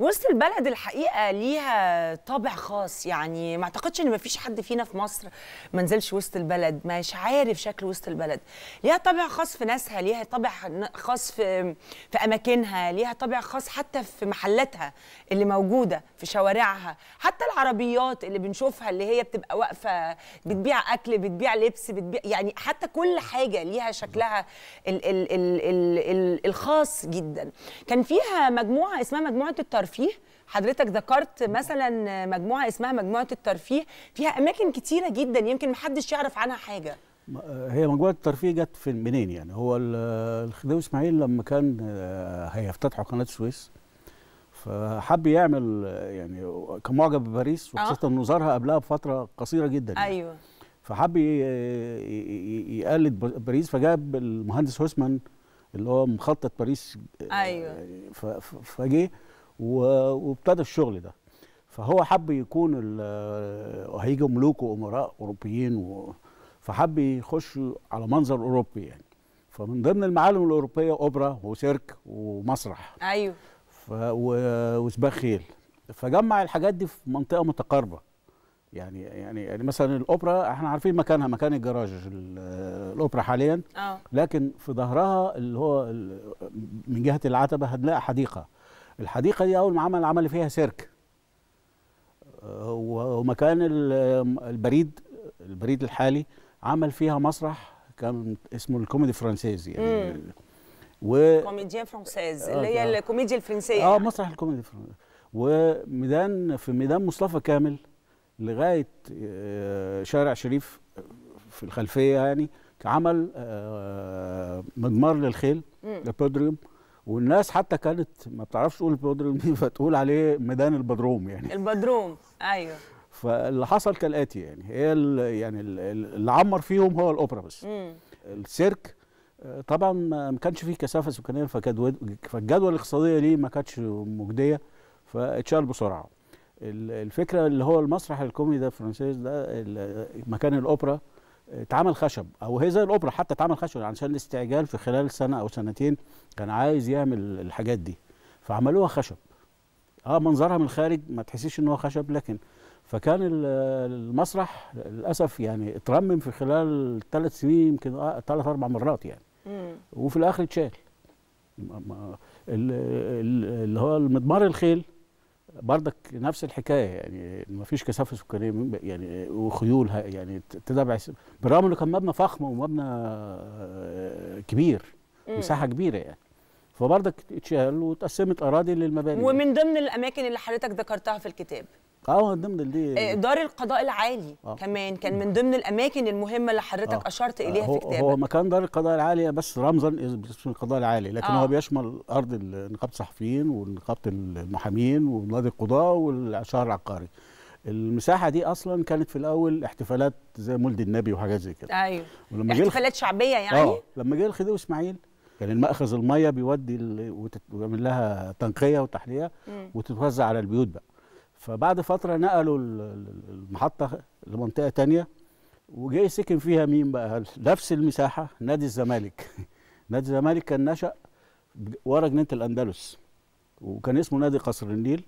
وسط البلد الحقيقه ليها طابع خاص يعني ما اعتقدش ان مفيش حد فينا في مصر ما نزلش وسط البلد مش عارف شكل وسط البلد ليها طابع خاص في ناسها ليها طابع خاص في في اماكنها ليها طابع خاص حتى في محلاتها اللي موجوده في شوارعها حتى العربيات اللي بنشوفها اللي هي بتبقى واقفه بتبيع اكل بتبيع لبس بتبيع يعني حتى كل حاجه ليها شكلها الـ الـ الـ الـ الـ الخاص جدا كان فيها مجموعه اسمها مجموعه الترفيه الترفيه حضرتك ذكرت مثلا مجموعه اسمها مجموعه الترفيه فيها اماكن كتيره جدا يمكن محدش يعرف عنها حاجه هي مجموعه الترفيه جت في منين يعني هو الخديوي اسماعيل لما كان آه، هيفتتحوا قناه السويس فحب يعمل يعني كان معجب بباريس آه. وخاصه انه زارها قبلها بفتره قصيره جدا يعني. ايوه فحب يقلد باريس فجاب المهندس هوسمان اللي هو مخطط باريس آه، ايوه فجه وابتدى الشغل ده فهو حب يكون هيجي ملوك وامراء اوروبيين و... فحب يخش على منظر اوروبي يعني فمن ضمن المعالم الاوروبيه اوبرا وسيرك ومسرح ايوه ف... و... وسباق خيل فجمع الحاجات دي في منطقه متقاربه يعني يعني يعني مثلا الاوبرا احنا عارفين مكانها مكان الجراج الاوبرا حاليا أوه. لكن في ظهرها اللي هو من جهه العتبه هنلاقي حديقه الحديقه دي اول ما عمل عمل فيها سيرك ومكان البريد البريد الحالي عمل فيها مسرح كان اسمه الكوميدي فرانسيز يعني و كوميديان فرانسيز آه، اللي هي آه. الكوميديا الفرنسيه اه مسرح الكوميدي الفرنسي وميدان في ميدان مصطفى كامل لغايه آه، شارع شريف في الخلفيه يعني عمل مضمار للخيل البودريوم والناس حتى كانت ما بتعرفش تقول البودروم دي فتقول عليه ميدان البدروم يعني البدروم ايوه فاللي حصل كالاتي يعني هي يعني اللي عمر فيهم هو الاوبرا بس السيرك آه، طبعا ما كانش فيه كثافه سكانيه فالجدوى الاقتصاديه ليه ما كانتش مجديه فاتشال بسرعه الفكره اللي هو المسرح الكوميدي ده الفرنسيس ده مكان الاوبرا اتعمل خشب او هي زي الاوبرا حتى اتعمل خشب عشان الاستعجال في خلال سنه او سنتين كان عايز يعمل الحاجات دي فعملوها خشب اه منظرها من الخارج ما تحسيش ان هو خشب لكن فكان المسرح للاسف يعني اترمم في خلال ثلاث سنين يمكن ثلاث آه، اربع مرات يعني وفي الاخر اتشال اللي هو المضمار الخيل برضك نفس الحكايه يعني ما فيش كثافه سكانيه يعني وخيولها يعني تدبع بالرغم انه كان مبنى فخم ومبنى آه، كبير مساحه كبيره يعني فبرضك اتشال واتقسمت اراضي للمباني ومن ضمن الاماكن اللي حضرتك ذكرتها في الكتاب اه من ضمن دي آه، دار القضاء العالي آه. كمان كان من ضمن الاماكن المهمه اللي حضرتك آه. اشرت اليها آه. في كتابك هو مكان دار القضاء العالي بس رمزا باسم القضاء العالي لكن آه. هو بيشمل ارض نقابه الصحفيين ونقابه المحامين ونادي القضاه والشهر العقاري المساحه دي اصلا كانت في الاول احتفالات زي مولد النبي وحاجات زي كده ايوه ولما احتفالات جيل... شعبيه يعني اه لما جه الخديوي اسماعيل كان يعني المأخذ الميه بيودي ويعمل لها تنقيه وتحليه وتتوزع على البيوت بقى فبعد فتره نقلوا المحطه لمنطقه تانية وجاي سكن فيها مين بقى نفس المساحه نادي الزمالك نادي الزمالك كان نشا ورا جنينه الاندلس وكان اسمه نادي قصر النيل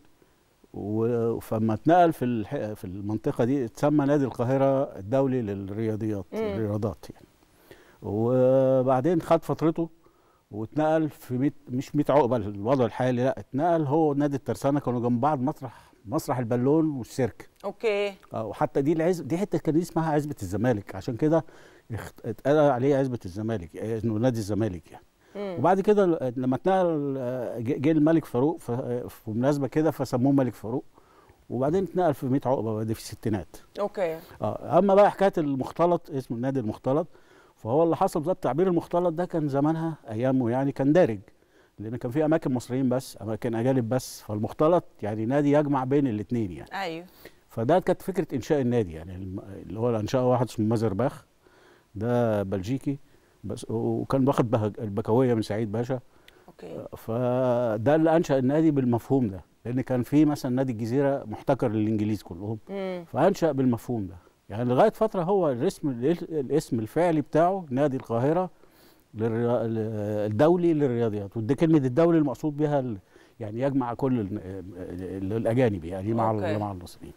فما اتنقل في في المنطقه دي اتسمى نادي القاهره الدولي للرياضيات الرياضات يعني وبعدين خد فترته واتنقل في ميت مش 100 عقبه الوضع الحالي لا اتنقل هو نادي الترسانه كانوا جنب بعض مطرح مسرح البالون والسيرك اوكي آه وحتى دي العزب دي حته كان اسمها عزبه الزمالك عشان كده اتقال عليه عزبه الزمالك آه، انه نادي الزمالك يعني مم. وبعد كده لما اتنقل آه، جه الملك فاروق آه، في مناسبه كده فسموه ملك فاروق وبعدين اتنقل في 100 عقبه ده في الستينات اوكي اه اما بقى حكايه المختلط اسمه النادي المختلط فهو اللي حصل ده التعبير المختلط ده كان زمانها ايامه يعني كان دارج لان كان في اماكن مصريين بس اماكن اجانب بس فالمختلط يعني نادي يجمع بين الاثنين يعني ايوه فده كانت فكره انشاء النادي يعني اللي هو انشاه واحد اسمه مازر باخ ده بلجيكي بس وكان واخد البكويه من سعيد باشا اوكي فده اللي انشا النادي بالمفهوم ده لان كان في مثلا نادي الجزيره محتكر للانجليز كلهم مم. فانشا بالمفهوم ده يعني لغايه فتره هو الاسم الاسم الفعلي بتاعه نادي القاهره الدولي للرياضيات ودي كلمه الدولي المقصود بها يعني يجمع كل الاجانب يعني مع مع المصريين